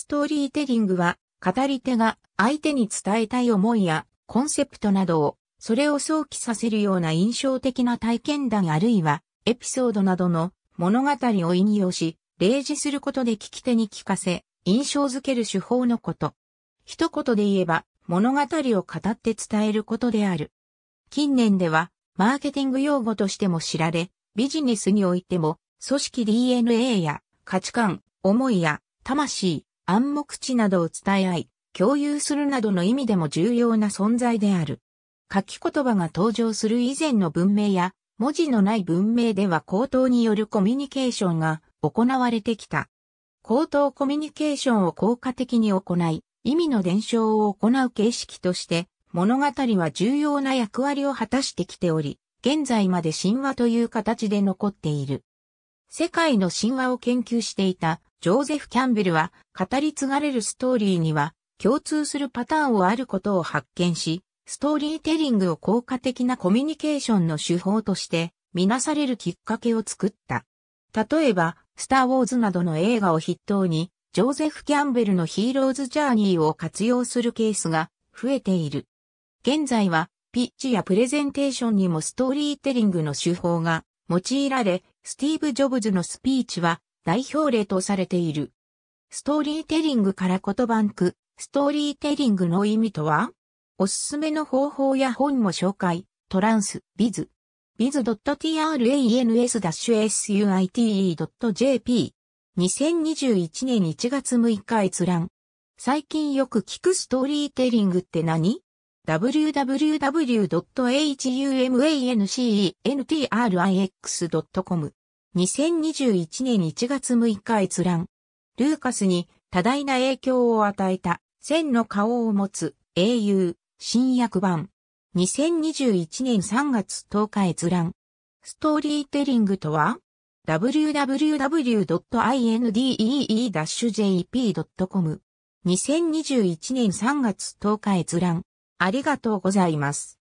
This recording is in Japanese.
ストーリーテリングは、語り手が相手に伝えたい思いやコンセプトなどを、それを想起させるような印象的な体験談あるいは、エピソードなどの物語を引用し、例示することで聞き手に聞かせ、印象づける手法のこと。一言で言えば、物語を語って伝えることである。近年では、マーケティング用語としても知られ、ビジネスにおいても、組織 DNA や価値観、思いや魂、暗黙知などを伝え合い、共有するなどの意味でも重要な存在である。書き言葉が登場する以前の文明や、文字のない文明では口頭によるコミュニケーションが行われてきた。口頭コミュニケーションを効果的に行い、意味の伝承を行う形式として、物語は重要な役割を果たしてきており、現在まで神話という形で残っている。世界の神話を研究していたジョーゼフ・キャンベルは、語り継がれるストーリーには、共通するパターンをあることを発見し、ストーリーテリングを効果的なコミュニケーションの手法として、みなされるきっかけを作った。例えば、スター・ウォーズなどの映画を筆頭に、ジョーゼフ・キャンベルのヒーローズ・ジャーニーを活用するケースが増えている。現在は、ピッチやプレゼンテーションにもストーリーテリングの手法が用いられ、スティーブ・ジョブズのスピーチは代表例とされている。ストーリーテリングから言葉んく、ストーリーテリングの意味とはおすすめの方法や本も紹介、トランス、ビズ。b i z t r a n s s u i t e j p 2021年1月6日閲覧。最近よく聞くストーリーテリングって何 ?www.humancentrix.com 2021年1月6日閲覧。ルーカスに多大な影響を与えた、千の顔を持つ英雄、新訳版。2021年3月10日閲覧。ストーリーテリングとは ?www.indee-jp.com2021 年3月10日閲覧。ありがとうございます。